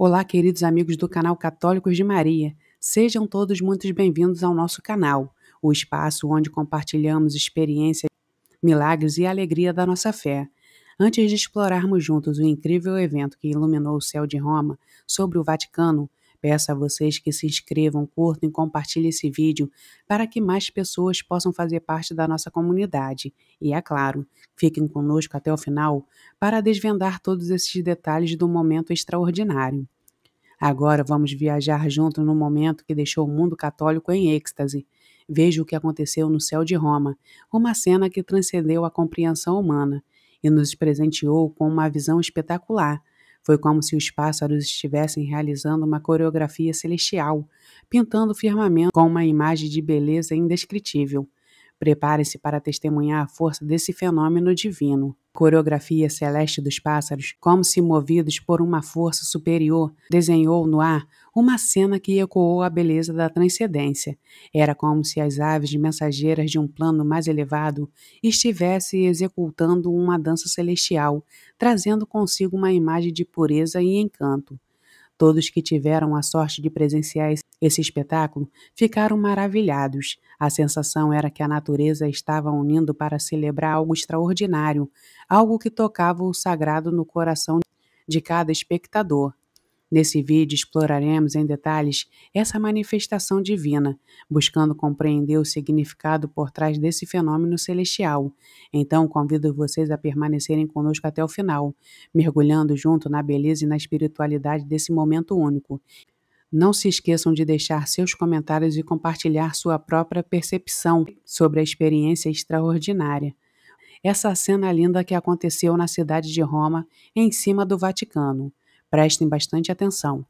Olá, queridos amigos do canal Católicos de Maria. Sejam todos muito bem-vindos ao nosso canal, o espaço onde compartilhamos experiências, milagres e alegria da nossa fé. Antes de explorarmos juntos o incrível evento que iluminou o céu de Roma sobre o Vaticano, Peço a vocês que se inscrevam, curtam e compartilhem esse vídeo para que mais pessoas possam fazer parte da nossa comunidade. E, é claro, fiquem conosco até o final para desvendar todos esses detalhes do momento extraordinário. Agora vamos viajar juntos no momento que deixou o mundo católico em êxtase. Veja o que aconteceu no céu de Roma, uma cena que transcendeu a compreensão humana e nos presenteou com uma visão espetacular foi como se os pássaros estivessem realizando uma coreografia celestial, pintando o firmamento com uma imagem de beleza indescritível. Prepare-se para testemunhar a força desse fenômeno divino. Coreografia celeste dos pássaros, como se movidos por uma força superior, desenhou no ar uma cena que ecoou a beleza da transcendência. Era como se as aves mensageiras de um plano mais elevado estivessem executando uma dança celestial, trazendo consigo uma imagem de pureza e encanto. Todos que tiveram a sorte de presenciar esse espetáculo ficaram maravilhados. A sensação era que a natureza estava unindo para celebrar algo extraordinário, algo que tocava o sagrado no coração de cada espectador. Nesse vídeo exploraremos em detalhes essa manifestação divina, buscando compreender o significado por trás desse fenômeno celestial. Então convido vocês a permanecerem conosco até o final, mergulhando junto na beleza e na espiritualidade desse momento único. Não se esqueçam de deixar seus comentários e compartilhar sua própria percepção sobre a experiência extraordinária. Essa cena linda que aconteceu na cidade de Roma, em cima do Vaticano prestem bastante atenção.